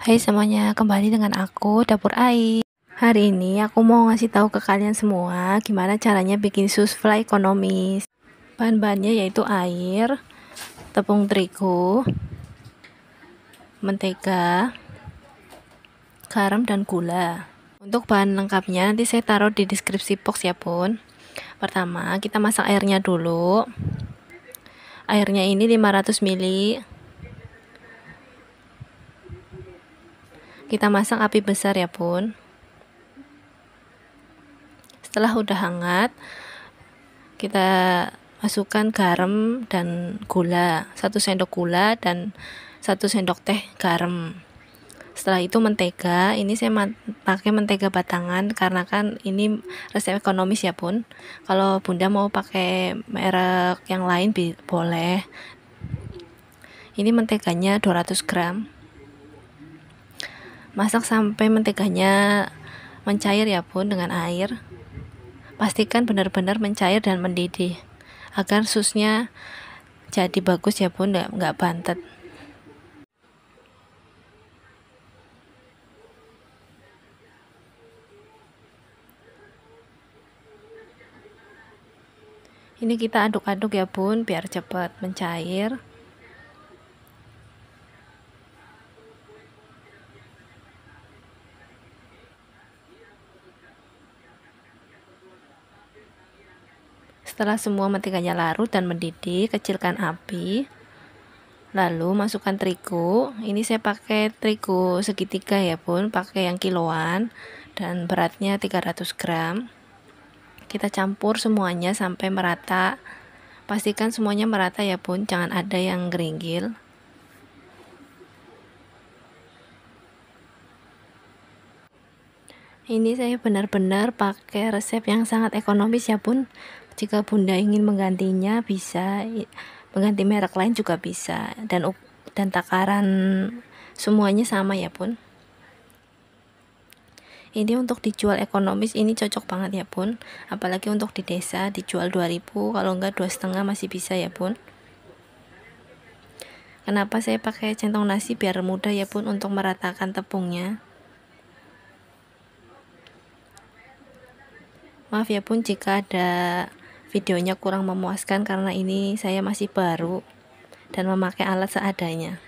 Hai semuanya, kembali dengan aku Dapur Ai. Hari ini aku mau ngasih tahu ke kalian semua gimana caranya bikin sus souffle ekonomis. Bahan-bahannya yaitu air, tepung terigu, mentega, garam dan gula. Untuk bahan lengkapnya nanti saya taruh di deskripsi box ya, Bun. Pertama, kita masak airnya dulu. Airnya ini 500 ml. Kita masang api besar ya pun. Setelah udah hangat, kita masukkan garam dan gula, satu sendok gula dan satu sendok teh garam. Setelah itu mentega, ini saya pakai mentega batangan karena kan ini resep ekonomis ya pun. Kalau bunda mau pakai merek yang lain boleh. Ini menteganya 200 gram. Masak sampai menteganya mencair ya pun dengan air. Pastikan benar-benar mencair dan mendidih agar susnya jadi bagus ya pun nggak bantet. Ini kita aduk-aduk ya bun biar cepat mencair. Setelah semua mentiganya larut dan mendidih, kecilkan api. Lalu masukkan terigu. Ini saya pakai terigu segitiga ya, Bun, pakai yang kiloan dan beratnya 300 gram. Kita campur semuanya sampai merata. Pastikan semuanya merata ya, Bun, jangan ada yang geringgil. Ini saya benar-benar pakai resep yang sangat ekonomis ya, Bun jika Bunda ingin menggantinya bisa, mengganti merek lain juga bisa dan dan takaran semuanya sama ya, pun. Ini untuk dijual ekonomis ini cocok banget ya, pun. Apalagi untuk di desa dijual 2000, kalau enggak dua setengah masih bisa ya, pun. Kenapa saya pakai centong nasi biar mudah ya, pun untuk meratakan tepungnya. Maaf ya, pun jika ada videonya kurang memuaskan karena ini saya masih baru dan memakai alat seadanya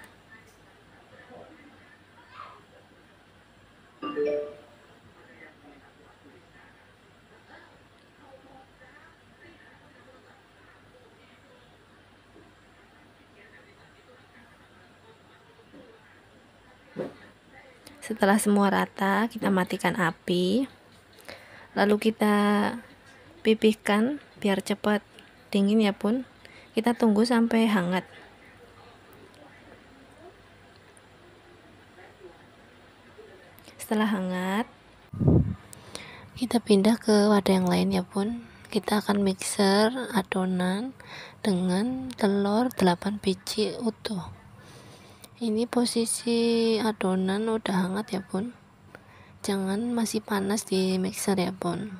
Setelah semua rata, kita matikan api. Lalu kita pipihkan biar cepat dingin ya pun kita tunggu sampai hangat setelah hangat kita pindah ke wadah yang lain ya pun kita akan mixer adonan dengan telur 8 biji utuh ini posisi adonan udah hangat ya pun jangan masih panas di mixer ya pun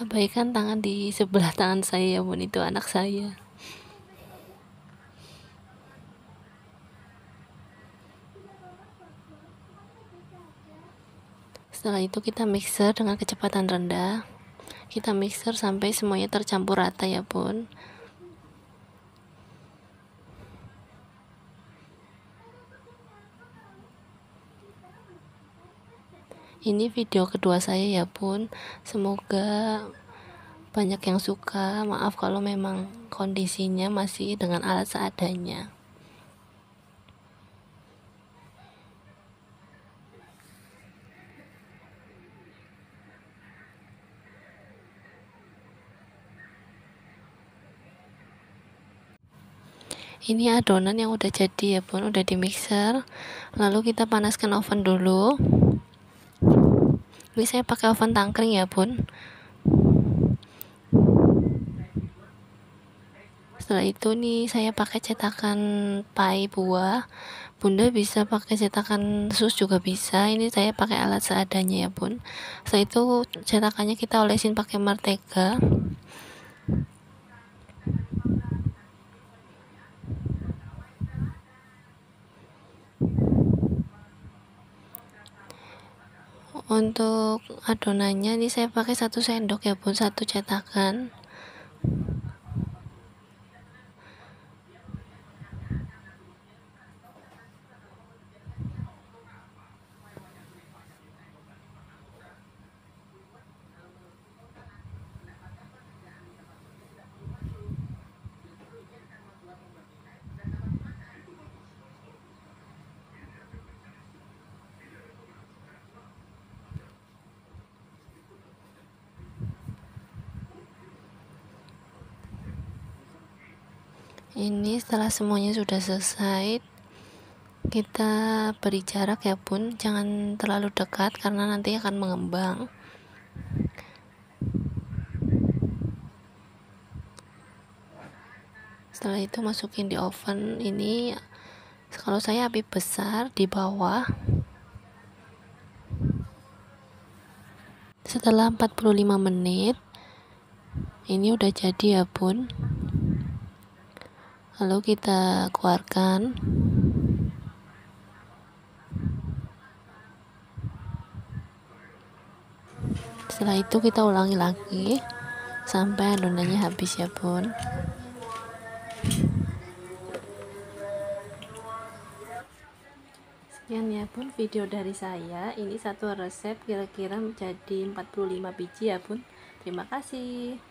abaikan tangan di sebelah tangan saya ya bun itu anak saya setelah itu kita mixer dengan kecepatan rendah kita mixer sampai semuanya tercampur rata ya bun Ini video kedua saya ya pun Semoga banyak yang suka Maaf kalau memang kondisinya masih dengan alat seadanya ini adonan yang udah jadi ya pun udah di mixer lalu kita panaskan oven dulu ini saya pakai oven tangkring ya bun setelah itu nih saya pakai cetakan pai buah bunda bisa pakai cetakan sus juga bisa ini saya pakai alat seadanya ya bun setelah itu cetakannya kita olesin pakai martega untuk adonannya ini saya pakai satu sendok ya bun satu cetakan ini setelah semuanya sudah selesai kita beri jarak ya bun jangan terlalu dekat karena nanti akan mengembang setelah itu masukin di oven ini kalau saya api besar di bawah setelah 45 menit ini udah jadi ya bun lalu kita keluarkan setelah itu kita ulangi lagi sampai adonannya habis ya pun sekian ya pun video dari saya ini satu resep kira-kira menjadi 45 biji ya pun terima kasih